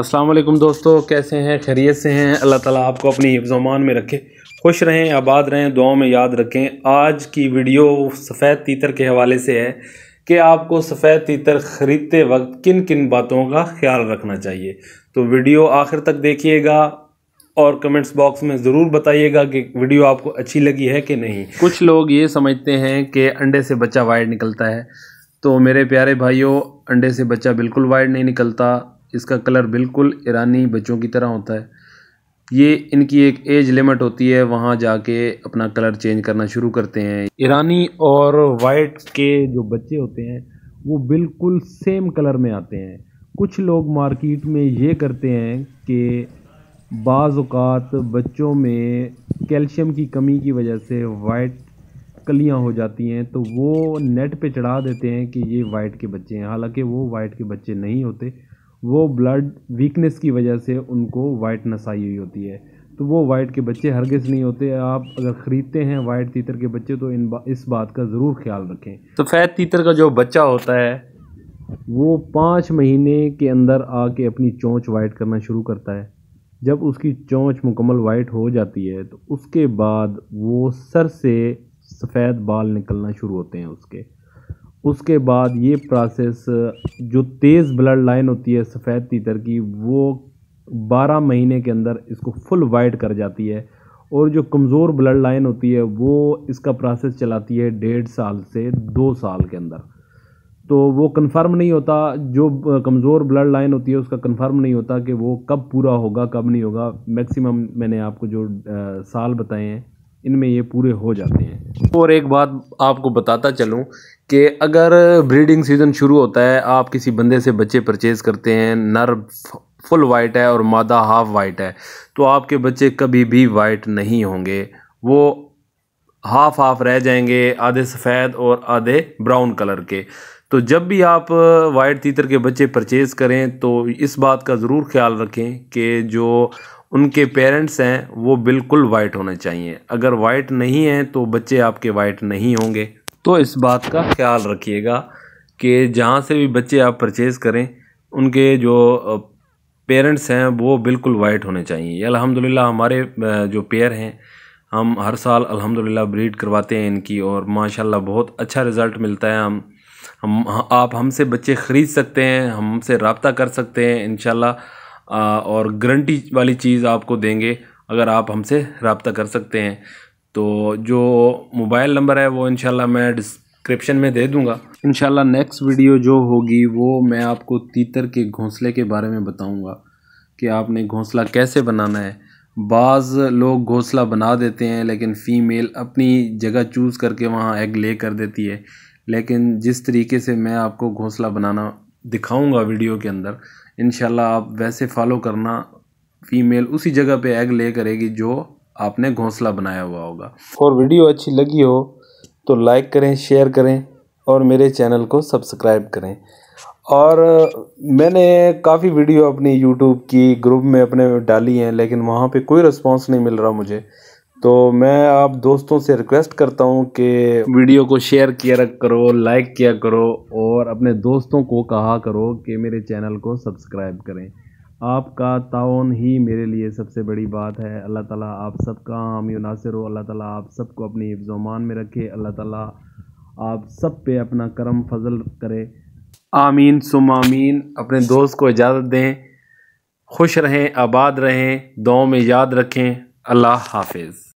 असलम दोस्तों कैसे हैं खैरियत से हैं अल्लाह ताला आपको अपनी हिफ्जमान में रखे खुश रहें आबाद रहें दुआओं में याद रखें आज की वीडियो सफ़ेद तीतर के हवाले से है कि आपको सफ़ेद तीतर ख़रीदते वक्त किन किन बातों का ख्याल रखना चाहिए तो वीडियो आखिर तक देखिएगा और कमेंट्स बॉक्स में ज़रूर बताइएगा कि वीडियो आपको अच्छी लगी है कि नहीं कुछ लोग ये समझते हैं कि अंडे से बच्चा वाइड निकलता है तो मेरे प्यारे भाइयों अंडे से बच्चा बिल्कुल वाइड नहीं निकलता इसका कलर बिल्कुल ईरानी बच्चों की तरह होता है ये इनकी एक एज लिमिट होती है वहाँ जाके अपना कलर चेंज करना शुरू करते हैं ईरानी और वाइट के जो बच्चे होते हैं वो बिल्कुल सेम कलर में आते हैं कुछ लोग मार्केट में ये करते हैं कि बाज़ात बच्चों में कैल्शियम की कमी की वजह से वाइट कलियां हो जाती हैं तो वो नेट पे चढ़ा देते हैं कि ये वाइट के बच्चे हैं हालांकि वो वाइट के बच्चे नहीं होते वो ब्लड वीकनेस की वजह से उनको वाइटनेस आई हुई होती है तो वो वाइट के बच्चे हरगिज़ नहीं होते आप अगर ख़रीदते हैं वाइट तीतर के बच्चे तो इन बा, इस बात का ज़रूर ख्याल रखें सफ़ेद तो तीतर का जो बच्चा होता है वो पाँच महीने के अंदर आके अपनी चोंच वाइट करना शुरू करता है जब उसकी चोंच मुकम्मल वाइट हो जाती है तो उसके बाद वो सर से सफ़ेद बाल निकलना शुरू होते हैं उसके उसके बाद ये प्रोसेस जो तेज़ ब्लड लाइन होती है सफ़ेद तीतर की वो बारह महीने के अंदर इसको फुल वाइट कर जाती है और जो कमज़ोर ब्लड लाइन होती है वो इसका प्रोसेस चलाती है डेढ़ साल से दो साल के अंदर तो वो कंफर्म नहीं होता जो कमज़ोर ब्लड लाइन होती है उसका कंफर्म नहीं होता कि वो कब पूरा होगा कब नहीं होगा मैक्सिमम मैंने आपको जो आ, साल बताए हैं इनमें ये पूरे हो जाते हैं और एक बात आपको बताता चलूँ कि अगर ब्रीडिंग सीज़न शुरू होता है आप किसी बंदे से बच्चे परचेज़ करते हैं नर फुल वाइट है और मादा हाफ वाइट है तो आपके बच्चे कभी भी वाइट नहीं होंगे वो हाफ हाफ रह जाएंगे आधे सफ़ेद और आधे ब्राउन कलर के तो जब भी आप वाइट तीतर के बच्चे परचेज़ करें तो इस बात का ज़रूर ख्याल रखें कि जो उनके पेरेंट्स हैं वो बिल्कुल वाइट होने चाहिए अगर वाइट नहीं हैं तो बच्चे आपके वाइट नहीं होंगे तो इस बात का ख्याल रखिएगा कि जहाँ से भी बच्चे आप परचेज़ करें उनके जो पेरेंट्स हैं वो बिल्कुल वाइट होने चाहिए अलहमदिल्ला हमारे जो पेयर हैं हम हर साल अलहमदिल्ला ब्रीड करवाते हैं इनकी और माशाल्लाह बहुत अच्छा रिज़ल्ट मिलता है हम हम आप हमसे बच्चे ख़रीद सकते हैं हमसे रबता कर सकते हैं इन और गारंटी वाली चीज़ आपको देंगे अगर आप हमसे रबता कर सकते हैं तो जो मोबाइल नंबर है वो इनशाला मैं डिस्क्रिप्शन में दे दूँगा इनशाला नेक्स्ट वीडियो जो होगी वो मैं आपको तीतर के घोंसले के बारे में बताऊँगा कि आपने घोंसला कैसे बनाना है बाज़ लोग घोंसला बना देते हैं लेकिन फ़ीमेल अपनी जगह चूज़ करके वहाँ एग ले कर देती है लेकिन जिस तरीके से मैं आपको घोंसला बनाना दिखाऊंगा वीडियो के अंदर इनशाला आप वैसे फॉलो करना फीमेल उसी जगह पे एग ले करेगी जो आपने घोंसला बनाया हुआ होगा और वीडियो अच्छी लगी हो तो लाइक करें शेयर करें और मेरे चैनल को सब्सक्राइब करें और मैंने काफ़ी वीडियो अपनी यूट्यूब की ग्रुप में अपने डाली हैं लेकिन वहाँ पे कोई रिस्पांस नहीं मिल रहा मुझे तो मैं आप दोस्तों से रिक्वेस्ट करता हूँ कि वीडियो को शेयर किया करो लाइक किया करो और अपने दोस्तों को कहा करो कि मेरे चैनल को सब्सक्राइब करें आपका ताउन ही मेरे लिए सबसे बड़ी बात है अल्लाह ताला आप सबका हामी नासिर हो अल्लाह ताला आप सबको अपनी हिफ्जोमान में रखे अल्लाह ताला आप सब पे अपना करम फजल करे आमीन सुम आमीन अपने दोस्त को इजाज़त दें खुश रहें आबाद रहें दुआ में याद रखें अल्लाह हाफिज़